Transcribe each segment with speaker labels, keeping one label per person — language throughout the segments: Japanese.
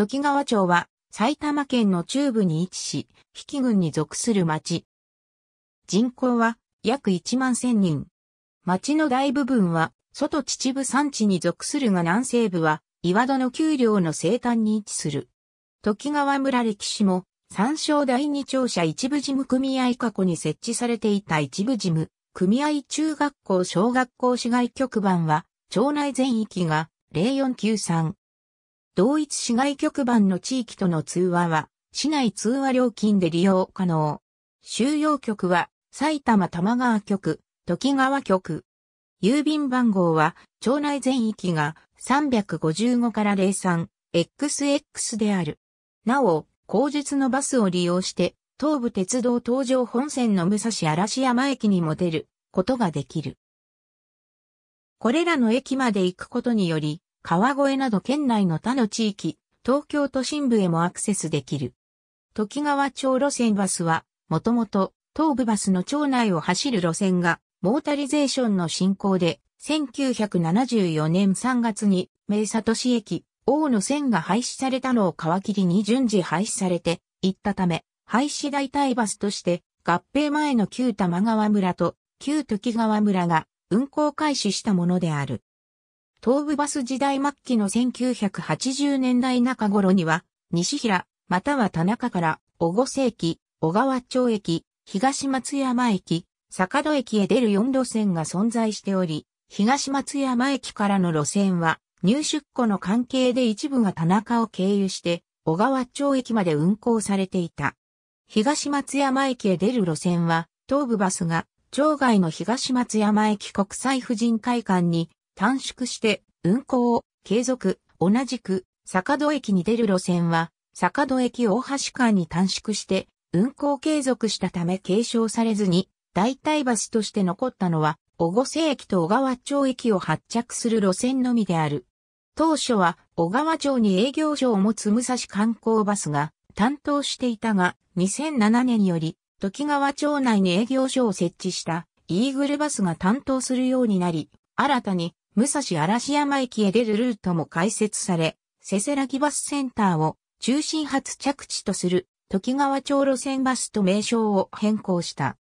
Speaker 1: 時川町は埼玉県の中部に位置し、比企郡に属する町。人口は約1万1000人。町の大部分は外秩父山地に属するが南西部は岩戸の丘陵の西端に位置する。時川村歴史も参照。第二庁舎一部事務組合過去に設置されていた一部事務、組合中学校小学校市外局番は、町内全域が0493同一市外局番の地域との通話は、市内通話料金で利用可能。収容局は、埼玉玉川局、時川局。郵便番号は、町内全域が355から 03XX である。なお、後日のバスを利用して、東武鉄道東上本線の武蔵嵐山駅にも出ることができる。これらの駅まで行くことにより、川越など県内の他の地域、東京都心部へもアクセスできる。時川町路線バスは、もともと東部バスの町内を走る路線が、モータリゼーションの進行で、1974年3月に、名里市駅、大野線が廃止されたのを皮切りに順次廃止されていったため、廃止代替バスとして、合併前の旧玉川村と旧時川村が運行開始したものである。東武バス時代末期の1980年代中頃には、西平、または田中から、越瀬駅、小川町駅、東松山駅、坂戸駅へ出る4路線が存在しており、東松山駅からの路線は、入出庫の関係で一部が田中を経由して、小川町駅まで運行されていた。東松山駅へ出る路線は、東武バスが、町外の東松山駅国際婦人会館に短縮して運行を継続、同じく坂戸駅に出る路線は坂戸駅大橋間に短縮して運行継続したため継承されずに代替バスとして残ったのは小瀬駅と小川町駅を発着する路線のみである。当初は小川町に営業所を持つ武蔵観光バスが担当していたが2007年より時川町内に営業所を設置したイーグルバスが担当するようになり、新たに武蔵嵐山駅へ出るルートも開設され、せせらぎバスセンターを中心発着地とする、時川町路線バスと名称を変更した。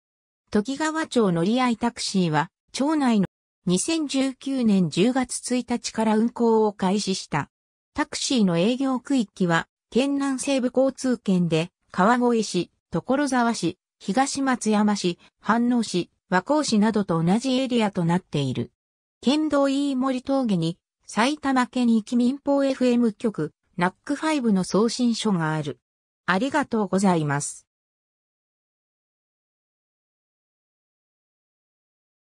Speaker 1: 時川町乗り合いタクシーは、町内の2019年10月1日から運行を開始した。タクシーの営業区域は、県南西部交通圏で、川越市、所沢市、東松山市、飯能市、和光市などと同じエリアとなっている。県道飯森峠に埼玉県域民放 FM 局ナック5の送信書がある。ありがとうございます。